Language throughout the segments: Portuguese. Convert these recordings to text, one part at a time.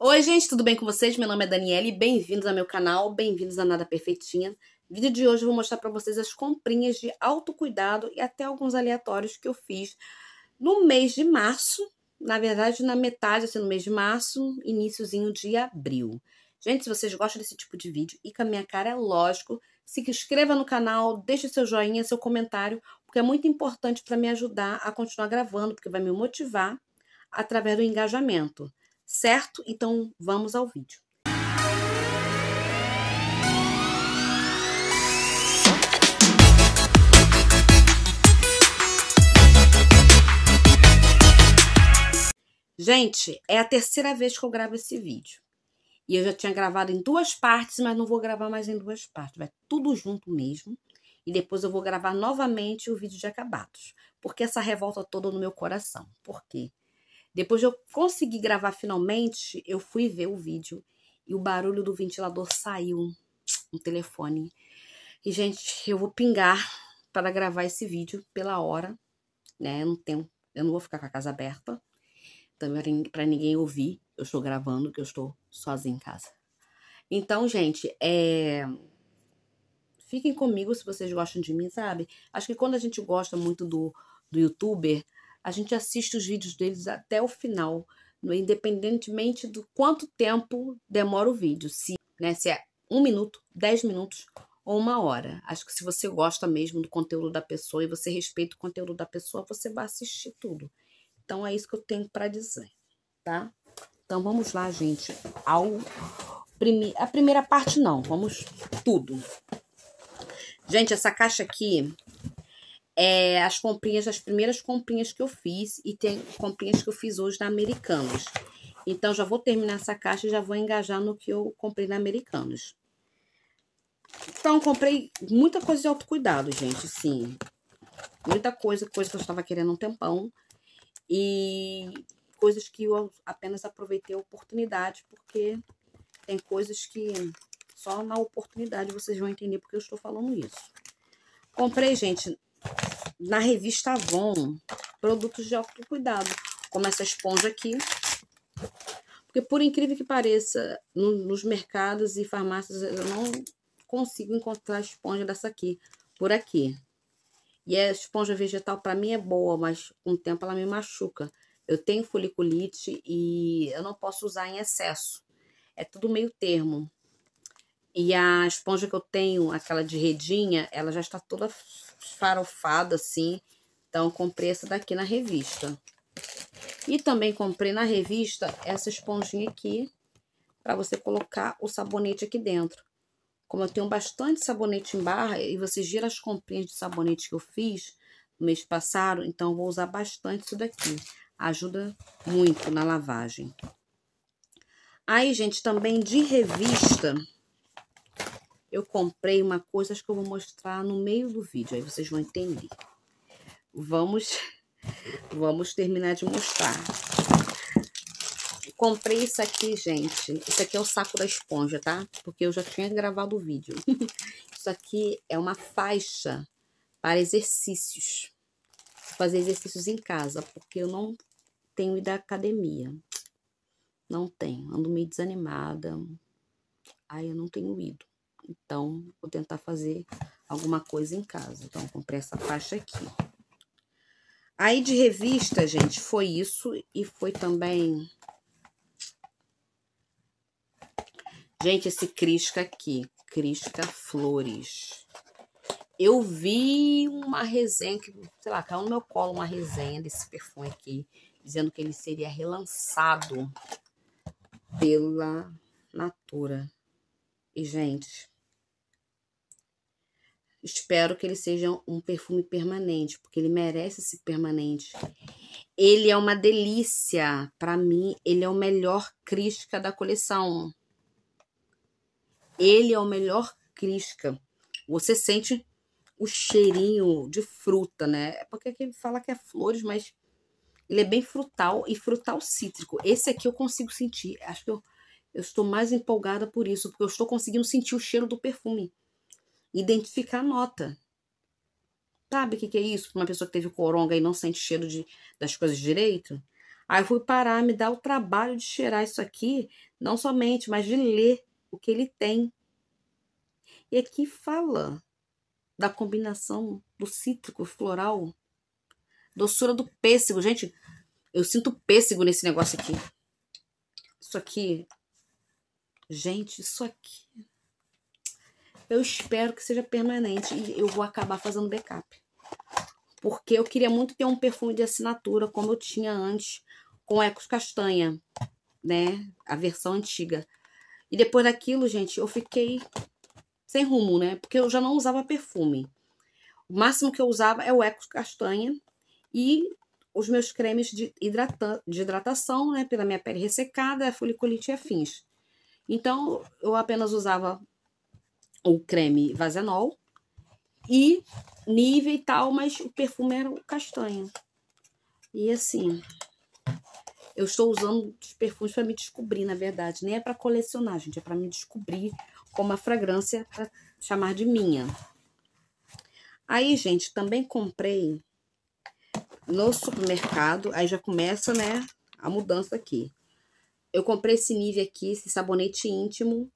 Oi, gente, tudo bem com vocês? Meu nome é Daniele, bem-vindos ao meu canal, bem-vindos a Nada Perfeitinha. No vídeo de hoje eu vou mostrar para vocês as comprinhas de autocuidado e até alguns aleatórios que eu fiz no mês de março, na verdade na metade, assim, no mês de março, iníciozinho de abril. Gente, se vocês gostam desse tipo de vídeo e com a minha cara, é lógico, se inscreva no canal, deixe seu joinha, seu comentário, porque é muito importante para me ajudar a continuar gravando, porque vai me motivar através do engajamento certo? Então vamos ao vídeo. Gente, é a terceira vez que eu gravo esse vídeo. E eu já tinha gravado em duas partes, mas não vou gravar mais em duas partes. Vai tudo junto mesmo. E depois eu vou gravar novamente o vídeo de acabados. Porque essa revolta toda no meu coração. Por quê? Depois de eu conseguir gravar finalmente, eu fui ver o vídeo e o barulho do ventilador saiu no telefone. E, gente, eu vou pingar para gravar esse vídeo pela hora, né? Eu não, tenho, eu não vou ficar com a casa aberta também para ninguém ouvir. Eu estou gravando, que eu estou sozinha em casa. Então, gente, é fiquem comigo se vocês gostam de mim, sabe? Acho que quando a gente gosta muito do, do youtuber, a gente assiste os vídeos deles até o final, né, independentemente do quanto tempo demora o vídeo, se, né, se é um minuto, dez minutos ou uma hora. Acho que se você gosta mesmo do conteúdo da pessoa e você respeita o conteúdo da pessoa, você vai assistir tudo. Então é isso que eu tenho para dizer, tá? Então vamos lá, gente, ao prime... a primeira parte não, vamos tudo. Gente, essa caixa aqui é, as comprinhas, as primeiras comprinhas que eu fiz e tem comprinhas que eu fiz hoje na Americanas. Então, já vou terminar essa caixa e já vou engajar no que eu comprei na Americanas. Então, comprei muita coisa de autocuidado, gente, sim. Muita coisa, coisa que eu estava querendo há um tempão. E coisas que eu apenas aproveitei a oportunidade, porque tem coisas que só na oportunidade vocês vão entender porque eu estou falando isso. Comprei, gente, na revista Avon, produtos de autocuidado, como essa esponja aqui. Porque por incrível que pareça, no, nos mercados e farmácias eu não consigo encontrar esponja dessa aqui, por aqui. E a esponja vegetal para mim é boa, mas com o tempo ela me machuca. Eu tenho foliculite e eu não posso usar em excesso. É tudo meio termo. E a esponja que eu tenho, aquela de redinha, ela já está toda farofado assim. Então, comprei essa daqui na revista. E também comprei na revista essa esponjinha aqui, para você colocar o sabonete aqui dentro. Como eu tenho bastante sabonete em barra, e vocês viram as comprinhas de sabonete que eu fiz no mês passado, então vou usar bastante isso daqui. Ajuda muito na lavagem. Aí, gente, também de revista... Eu comprei uma coisa, acho que eu vou mostrar no meio do vídeo, aí vocês vão entender. Vamos, vamos terminar de mostrar. Comprei isso aqui, gente. Isso aqui é o saco da esponja, tá? Porque eu já tinha gravado o vídeo. isso aqui é uma faixa para exercícios. fazer exercícios em casa, porque eu não tenho ido à academia. Não tenho. Ando meio desanimada. Ai, eu não tenho ido. Então, vou tentar fazer alguma coisa em casa. Então, comprei essa faixa aqui. Aí, de revista, gente, foi isso. E foi também... Gente, esse Crisca aqui. Crisca Flores. Eu vi uma resenha, que, sei lá, caiu no meu colo uma resenha desse perfume aqui, dizendo que ele seria relançado pela Natura. E, gente, espero que ele seja um perfume permanente, porque ele merece ser permanente. Ele é uma delícia. Para mim, ele é o melhor Crisca da coleção. Ele é o melhor Crisca. Você sente o cheirinho de fruta, né? É porque ele fala que é flores, mas ele é bem frutal e frutal cítrico. Esse aqui eu consigo sentir. Acho que eu, eu estou mais empolgada por isso, porque eu estou conseguindo sentir o cheiro do perfume identificar a nota. Sabe o que, que é isso? Uma pessoa que teve coronga e não sente cheiro de, das coisas direito? Aí eu fui parar, me dar o trabalho de cheirar isso aqui, não somente, mas de ler o que ele tem. E aqui fala da combinação do cítrico floral, doçura do pêssego. Gente, eu sinto pêssego nesse negócio aqui. Isso aqui. Gente, isso aqui eu espero que seja permanente e eu vou acabar fazendo backup. Porque eu queria muito ter um perfume de assinatura, como eu tinha antes, com Ecos Castanha, né? A versão antiga. E depois daquilo, gente, eu fiquei sem rumo, né? Porque eu já não usava perfume. O máximo que eu usava é o Ecos Castanha e os meus cremes de, hidrata de hidratação, né? Pela minha pele ressecada, foliculite e afins. Então, eu apenas usava o creme Vazenol e Nivea e tal, mas o perfume era o castanho. E assim, eu estou usando os perfumes para me descobrir, na verdade. Nem é para colecionar, gente, é para me descobrir como a fragrância para chamar de minha. Aí, gente, também comprei no supermercado, aí já começa, né, a mudança aqui. Eu comprei esse Nivea aqui, esse sabonete íntimo,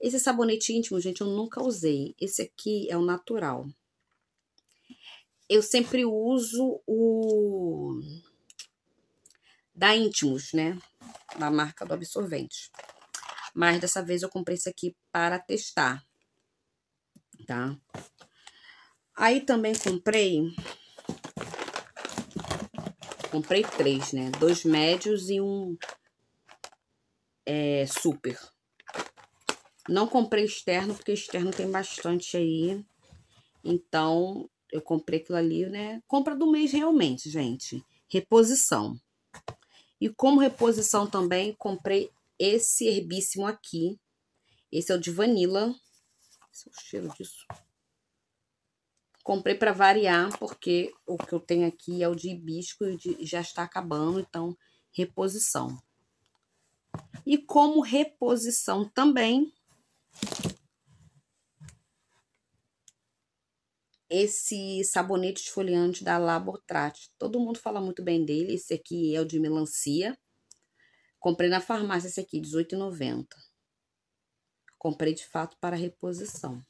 esse sabonete íntimo, gente, eu nunca usei. Esse aqui é o natural. Eu sempre uso o da Íntimos, né? Da marca do absorvente. Mas dessa vez eu comprei esse aqui para testar, tá? Aí também comprei... Comprei três, né? Dois médios e um é, super. Não comprei externo, porque externo tem bastante aí. Então, eu comprei aquilo ali, né? Compra do mês realmente, gente. Reposição. E como reposição também, comprei esse herbíssimo aqui. Esse é o de vanila. Esse é o cheiro disso. Comprei para variar, porque o que eu tenho aqui é o de hibisco e já está acabando, então reposição. E como reposição também, esse sabonete esfoliante da Labortrate. Todo mundo fala muito bem dele. Esse aqui é o de melancia. Comprei na farmácia esse aqui, R$18,90. Comprei de fato para reposição.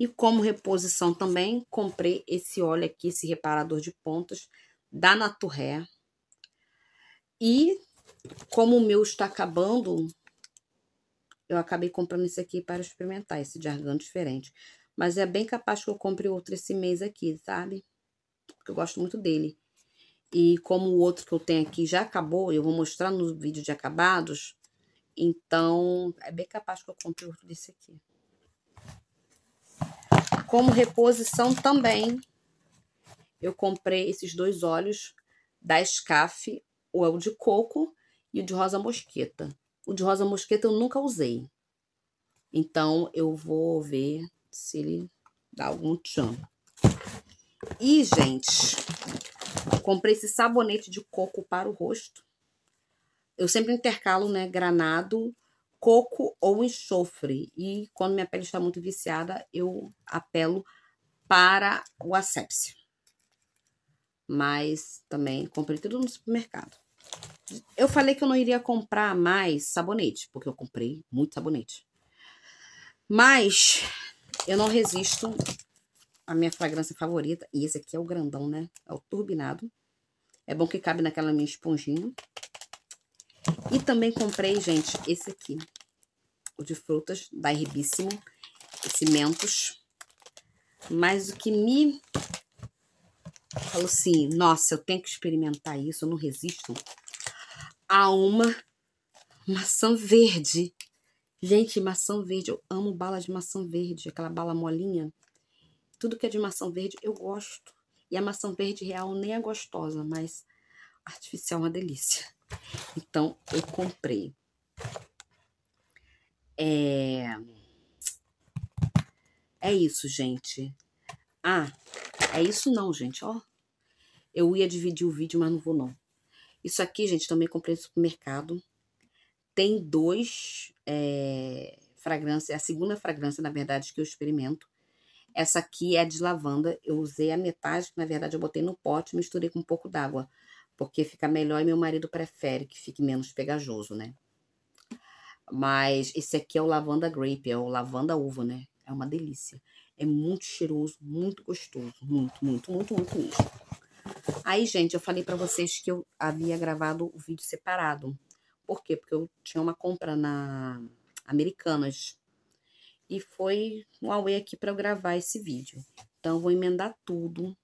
E como reposição também, comprei esse óleo aqui, esse reparador de pontas da Naturé. E como o meu está acabando, eu acabei comprando esse aqui para experimentar, esse jargão diferente. Mas é bem capaz que eu compre outro esse mês aqui, sabe? Porque eu gosto muito dele. E como o outro que eu tenho aqui já acabou, eu vou mostrar no vídeo de acabados. Então, é bem capaz que eu compre outro desse aqui. Como reposição também, eu comprei esses dois olhos da SCAF, é o de coco e o de rosa mosqueta. O de rosa mosqueta eu nunca usei. Então, eu vou ver se ele dá algum tchan. E, gente, comprei esse sabonete de coco para o rosto. Eu sempre intercalo, né, granado, coco ou enxofre. E quando minha pele está muito viciada, eu apelo para o asepsia. Mas também comprei tudo no supermercado eu falei que eu não iria comprar mais sabonete, porque eu comprei muito sabonete. Mas eu não resisto à minha fragrância favorita. E esse aqui é o grandão, né? É o turbinado. É bom que cabe naquela minha esponjinha. E também comprei, gente, esse aqui. O de frutas, da Herbíssimo. Esse Mentos. Mas o que me... Falou assim, nossa, eu tenho que experimentar isso, eu não resisto a uma maçã verde. Gente, maçã verde, eu amo bala de maçã verde, aquela bala molinha. Tudo que é de maçã verde eu gosto. E a maçã verde real nem é gostosa, mas artificial é uma delícia. Então, eu comprei. É... É isso, gente. Ah, é isso não, gente, ó. Eu ia dividir o vídeo, mas não vou não. Isso aqui, gente, também comprei no supermercado. Tem dois é, fragrâncias, é a segunda fragrância, na verdade, que eu experimento. Essa aqui é de lavanda, eu usei a metade, que na verdade eu botei no pote e misturei com um pouco d'água, porque fica melhor e meu marido prefere que fique menos pegajoso, né? Mas esse aqui é o lavanda grape, é o lavanda uva, né? É uma delícia. É muito cheiroso, muito gostoso, muito, muito, muito, muito mesmo. Aí, gente, eu falei para vocês que eu havia gravado o vídeo separado. Por quê? Porque eu tinha uma compra na Americanas. E foi um away aqui para eu gravar esse vídeo. Então, eu vou emendar tudo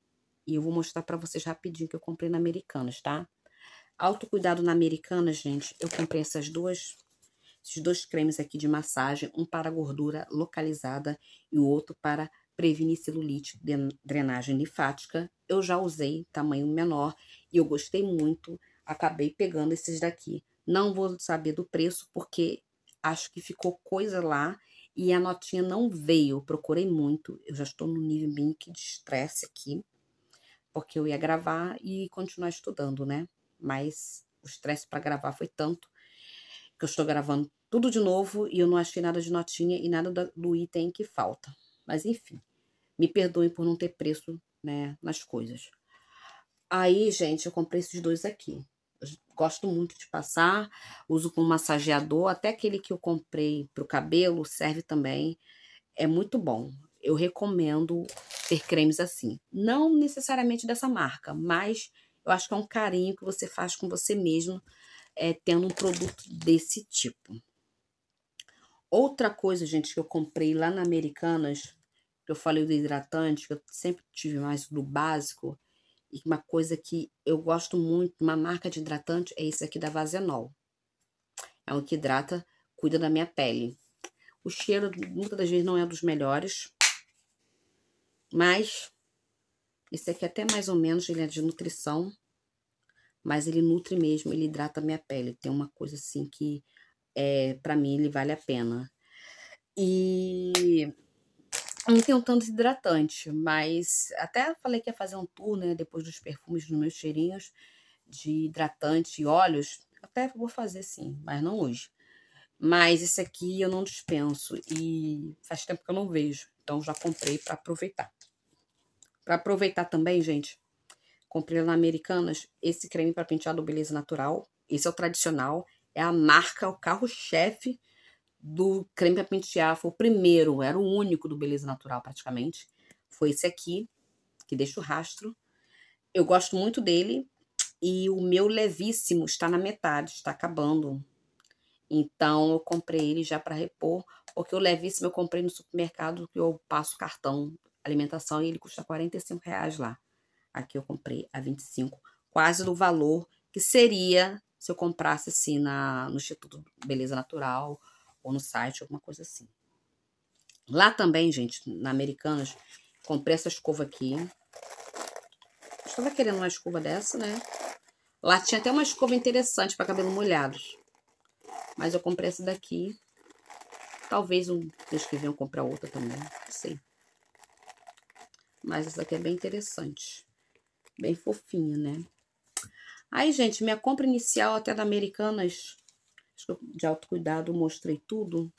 e eu vou mostrar para vocês rapidinho que eu comprei na Americanas, tá? Autocuidado na Americanas, gente, eu comprei essas duas, esses dois cremes aqui de massagem, um para gordura localizada e o outro para prevenir celulite, drenagem linfática. Eu já usei tamanho menor e eu gostei muito, acabei pegando esses daqui. Não vou saber do preço porque acho que ficou coisa lá e a notinha não veio. Procurei muito, eu já estou no nível bem que de estresse aqui, porque eu ia gravar e continuar estudando, né? Mas o estresse para gravar foi tanto que eu estou gravando tudo de novo e eu não achei nada de notinha e nada do item que falta. Mas enfim, me perdoem por não ter preço né, nas coisas. Aí, gente, eu comprei esses dois aqui. Eu gosto muito de passar, uso com massageador, até aquele que eu comprei para o cabelo serve também. É muito bom. Eu recomendo ter cremes assim. Não necessariamente dessa marca, mas eu acho que é um carinho que você faz com você mesmo é, tendo um produto desse tipo. Outra coisa, gente, que eu comprei lá na Americanas, que eu falei do hidratante, que eu sempre tive mais do básico, e uma coisa que eu gosto muito, uma marca de hidratante, é esse aqui da Vazenol. É um que hidrata, cuida da minha pele. O cheiro, muitas das vezes, não é dos melhores, mas esse aqui até mais ou menos, ele é de nutrição, mas ele nutre mesmo, ele hidrata a minha pele. Tem uma coisa assim que é, para mim ele vale a pena. E não tenho tanto hidratante, mas até falei que ia fazer um tour, né, depois dos perfumes, dos meus cheirinhos de hidratante e óleos. Até vou fazer sim, mas não hoje. Mas esse aqui eu não dispenso e faz tempo que eu não vejo, então já comprei para aproveitar. Para aproveitar também, gente, comprei lá na Americanas esse creme para penteado Beleza Natural. Esse é o tradicional é a marca, o carro-chefe do creme para pentear. Foi o primeiro, era o único do Beleza Natural praticamente. Foi esse aqui, que deixa o rastro. Eu gosto muito dele e o meu levíssimo está na metade, está acabando. Então eu comprei ele já para repor, porque o levíssimo eu comprei no supermercado que eu passo cartão alimentação e ele custa 45 reais lá. Aqui eu comprei a 25, quase do valor que seria se eu comprasse assim na, no Instituto Beleza Natural ou no site, alguma coisa assim. Lá também, gente, na Americanas, comprei essa escova aqui. Estava querendo uma escova dessa, né? Lá tinha até uma escova interessante para cabelo molhado. Mas eu comprei essa daqui. Talvez um Deus que venham comprar outra também, não sei. Mas essa daqui é bem interessante. Bem fofinha, né? Aí, gente, minha compra inicial até da Americanas, de autocuidado, mostrei tudo,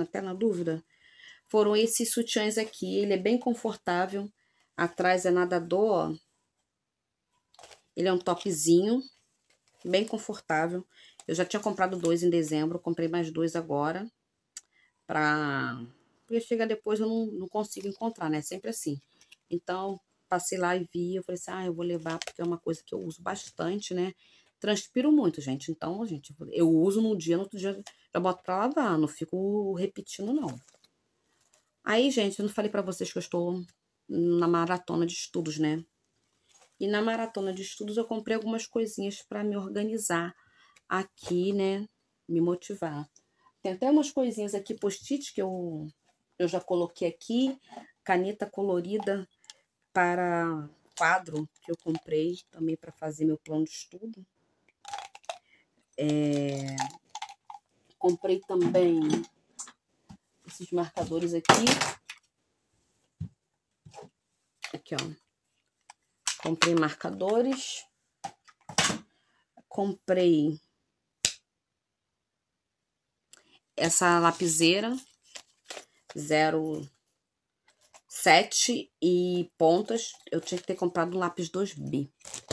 até na dúvida, foram esses sutiãs aqui. Ele é bem confortável, atrás é nadador, ó. Ele é um topzinho, bem confortável. Eu já tinha comprado dois em dezembro, comprei mais dois agora, pra... Porque chega depois eu não, não consigo encontrar, né? Sempre assim. Então, passei lá e vi, eu falei assim, ah, eu vou levar porque é uma coisa que eu uso bastante, né? Transpiro muito, gente, então, gente, eu uso num dia, no outro dia já boto pra lavar, não fico repetindo, não. Aí, gente, eu não falei pra vocês que eu estou na maratona de estudos, né? E na maratona de estudos eu comprei algumas coisinhas pra me organizar aqui, né? Me motivar. Tem até umas coisinhas aqui, post-it, que eu, eu já coloquei aqui, caneta colorida, para quadro que eu comprei também para fazer meu plano de estudo. É, comprei também esses marcadores aqui. Aqui, ó. Comprei marcadores. Comprei essa lapiseira zero sete e pontas, eu tinha que ter comprado um lápis 2B.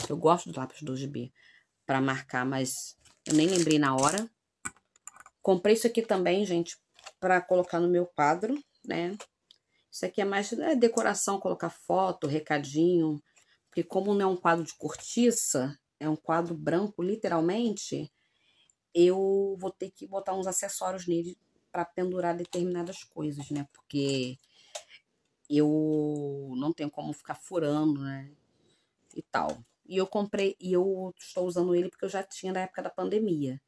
Eu gosto do lápis 2B para marcar, mas eu nem lembrei na hora. Comprei isso aqui também, gente, para colocar no meu quadro, né? Isso aqui é mais é decoração, colocar foto, recadinho. Porque como não é um quadro de cortiça, é um quadro branco, literalmente, eu vou ter que botar uns acessórios nele para pendurar determinadas coisas, né? Porque eu não tenho como ficar furando, né? E tal. E eu comprei, e eu estou usando ele porque eu já tinha na época da pandemia.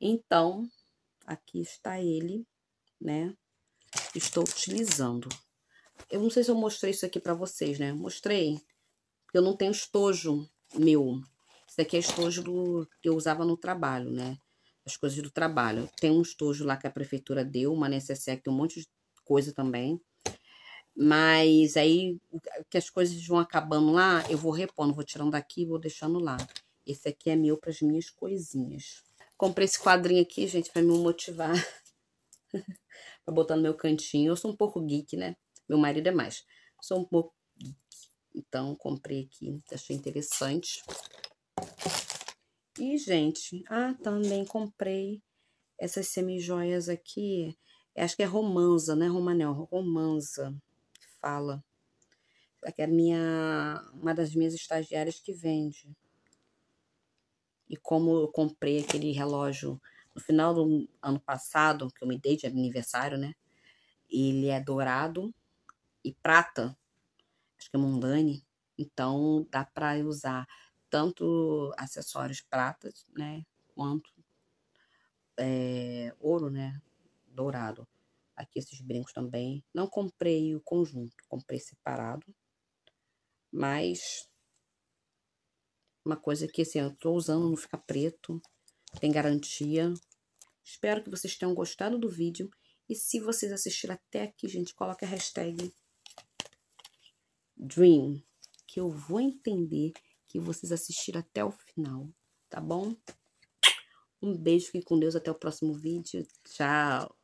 Então, aqui está ele, né? Estou utilizando. Eu não sei se eu mostrei isso aqui para vocês, né? Mostrei. Eu não tenho estojo meu. Isso aqui é estojo do, que eu usava no trabalho, né? As coisas do trabalho. Tem um estojo lá que a prefeitura deu, uma necessaire que tem um monte de coisa também. Mas aí que as coisas vão acabando lá, eu vou repondo, vou tirando daqui e vou deixando lá. Esse aqui é meu para as minhas coisinhas. Comprei esse quadrinho aqui, gente, para me motivar. para botar no meu cantinho. Eu sou um pouco geek, né? Meu marido é mais. Sou um pouco geek. Então, comprei aqui. Achei interessante. E, gente, ah, também comprei essas semi-joias aqui. Acho que é romanza, né? Romanel, romanza fala. É que é minha, uma das minhas estagiárias que vende. E como eu comprei aquele relógio no final do ano passado, que eu me dei de aniversário, né? Ele é dourado e prata. Acho que é mundane. Então dá para usar tanto acessórios pratas, né? Quanto é, ouro, né? Dourado. Aqui esses brincos também. Não comprei o conjunto, comprei separado. Mas uma coisa que assim, eu tô usando, não fica preto, tem garantia. Espero que vocês tenham gostado do vídeo. E se vocês assistiram até aqui, gente, coloque a hashtag Dream, que eu vou entender que vocês assistiram até o final, tá bom? Um beijo, fique com Deus, até o próximo vídeo. Tchau!